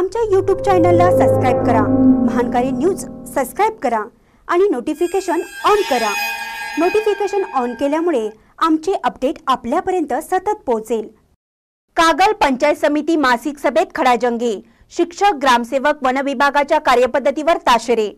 आमच्या यूट्यूब चॅनलला सबस्क्राईब करा महानकारी न्यूज सबस्क्राईब करा आणि नोटिफिकेशन ऑन करा नोटिफिकेशन ऑन केल्यामुळे आमचे अपडेट आपल्यापर्यंत सतत पोहोचेल कागल पंचायत समिती मासिक सभेत खडाजंगी शिक्षक ग्रामसेवक वन विभागाच्या कार्यपद्धतीवर ताशेरे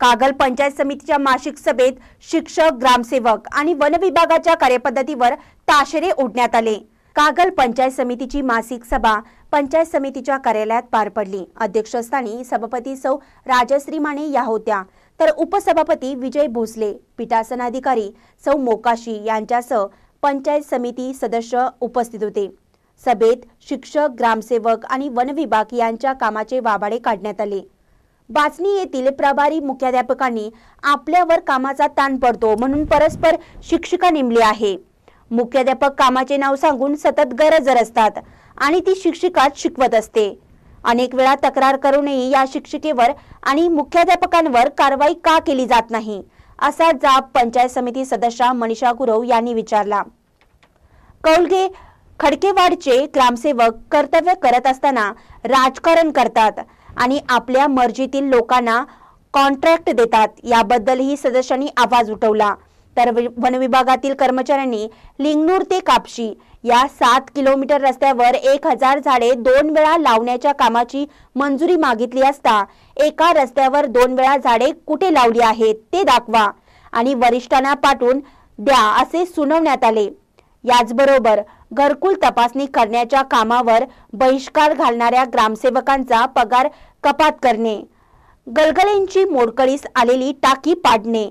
कागल पंचायत समितीच्या मासिक सभेत शिक्षक ग्रामसेवक आणि वन विभागाच्या कार्यपद्धतीवर ताशेरे ओढण्यात आले कागल पंचायत समितीची मासिक सभा पंचायत समितीच्या कार्यालयात पार पडली अध्यक्षस्थानी सभापती सौ राजश्री माने या होत्या तर उपसभापती विजय भोसले पीठासनाधिकारी सौ मोकाशी यांच्यासह पंचायत समिती सदस्य उपस्थित होते सभेत शिक्षक ग्रामसेवक आणि वनविभाग यांच्या कामाचे वाभाडे काढण्यात आले बाचणी येथील प्रभारी मुख्याध्यापकांनी आपल्यावर कामाचा ताण पडतो म्हणून परस्पर शिक्षिका नेमली आहे मुख्याध्यापक कामाचे नाव सांगून सतत गरजर असतात आणि ती शिक्षिकाच शिकवत असते अनेक वेळा तक्रार करूनही या शिक्षिकेवर आणि मुख्याध्यापकांवर कारवाई का केली जात नाही असा जाब पंचायत समिती सदस्या मनीषा गुरव यांनी विचारला कौलगे खडकेवाडचे ग्रामसेवक कर्तव्य करत असताना राजकारण करतात आणि आपल्या मर्जीतील लोकांना कॉन्ट्रॅक्ट देतात याबद्दलही सदस्यांनी आवाज उठवला तर विभागातील कर्मचाऱ्यांनी लिंगनूर ते कापशी या सात किलोमीटर रस्त्यावर एक हजार झाडे दोन वेळा लावण्याच्या कामाची मंजुरी मागितली असता एका रस्त्यावर दोन वेळा झाडे कुठे लावली आहेत ते दाखवा आणि वरिष्ठांना पाठवून द्या असे सुनावण्यात आले याचबरोबर घरकुल तपासणी करण्याच्या कामावर बहिष्कार घालणाऱ्या ग्रामसेवकांचा पगार कपात करणे गलगलेंची मोडकळीस आलेली टाकी पाडणे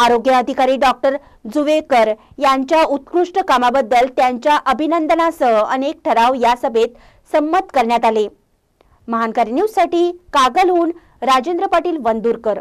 आरोग्य अधिकारी डॉक्टर जुवेकर यांच्या उत्कृष्ट कामाबद्दल त्यांच्या अभिनंदनासह अनेक ठराव या सभेत संमत करण्यात आले महानकारी न्यूजसाठी कागलहून राजेंद्र पाटील वंदूरकर